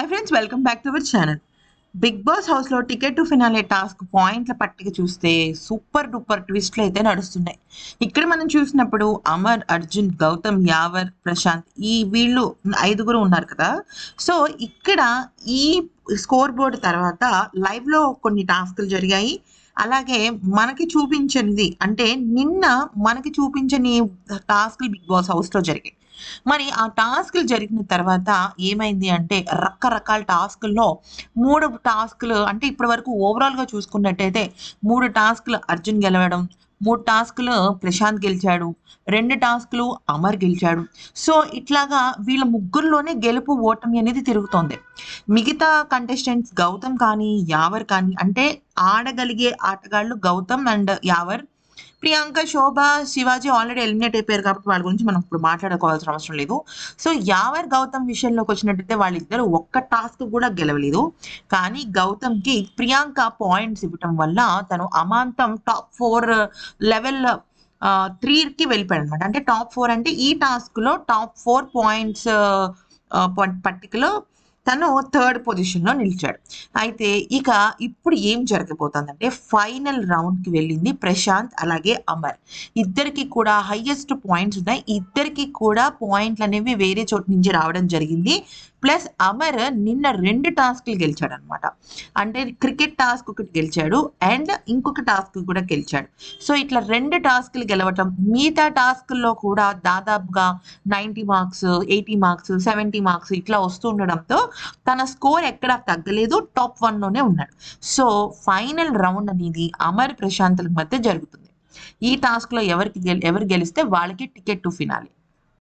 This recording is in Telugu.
hi friends welcome back to our channel Bigg Boss హౌస్లో టికెట్ టు ఫినాలే టాస్క్ పాయింట్ల పట్టిక చూస్తే సూపర్ డూపర్ ట్విస్ట్లు అయితే నడుస్తున్నాయి ఇక్కడ మనం చూసినప్పుడు అమర్ అర్జున్ గౌతమ్ యావర్ ప్రశాంత్ ఈ వీళ్ళు ఐదుగురు ఉన్నారు కదా సో ఇక్కడ ఈ స్కోర్ బోర్డ్ తర్వాత లైవ్లో కొన్ని టాస్క్లు జరిగాయి అలాగే మనకి చూపించనిది అంటే నిన్న మనకి చూపించని టాస్క్లు బిగ్ బాస్ హౌస్లో జరిగాయి మరి ఆ టాస్క్లు జరిగిన తర్వాత ఏమైంది అంటే రకరకాల టాస్క్ల్లో మూడు టాస్క్లు అంటే ఇప్పటి వరకు ఓవరాల్గా చూసుకున్నట్టయితే మూడు టాస్క్లు అర్జున్ గెలవడం మూడు టాస్కులు ప్రశాంత్ గెలిచాడు రెండు టాస్కులు అమర్ గెలిచాడు సో ఇట్లాగా వీళ్ళ ముగ్గురులోనే గెలుపు ఓటమి అనేది తిరుగుతోంది మిగతా కంటెస్టెంట్స్ గౌతమ్ కానీ యావర్ కానీ అంటే ఆడగలిగే ఆటగాళ్ళు Gautam and Yawar Priyanka Shobha Shivaji already eliminate అయిపోయారు కాబట్టి వాళ్ళ గురించి మనం ఇప్పుడు మాట్లాడుకోవాల్సిన అవసరం లేదు సో యావర్ గౌతమ్ విషయంలోకి వచ్చినట్టయితే వాళ్ళిద్దరు ఒక్క టాస్క్ కూడా గెలవలేదు కానీ గౌతమ్కి ప్రియాంక పాయింట్స్ ఇవ్వటం వల్ల తను అమాంతం టాప్ ఫోర్ లెవెల్ త్రీకి వెళ్ళిపోయాడు అనమాట అంటే టాప్ ఫోర్ అంటే ఈ టాస్క్లో టాప్ ఫోర్ పాయింట్స్ పర్టికులర్ తను థర్డ్ పొజిషన్లో నిలిచాడు అయితే ఇక ఇప్పుడు ఏం జరగబోతోందంటే ఫైనల్ రౌండ్కి వెళ్ళింది ప్రశాంత్ అలాగే అమర్ ఇద్దరికి కూడా హయ్యెస్ట్ పాయింట్స్ ఉన్నాయి ఇద్దరికి కూడా పాయింట్లు అనేవి వేరే చోటు నుంచి రావడం జరిగింది ప్లస్ అమర్ నిన్న రెండు టాస్క్లు గెలిచాడు అనమాట అంటే క్రికెట్ టాస్క్ ఒకటి గెలిచాడు అండ్ ఇంకొక టాస్క్ కూడా గెలిచాడు సో ఇట్లా రెండు టాస్క్లు గెలవటం మిగతా లో కూడా దాదాపుగా ninety marks eighty marks seventy marks ఇట్లా వస్తూ ఉండడంతో తన స్కోర్ ఎక్కడ తగ్గలేదు టాప్ వన్లోనే ఉన్నాడు సో ఫైనల్ రౌండ్ అనేది అమర్ ప్రశాంత్ల మధ్య జరుగుతుంది ఈ టాస్క్లో ఎవరికి ఎవరు గెలిస్తే వాళ్ళకి టికెట్ టు ఫినాలి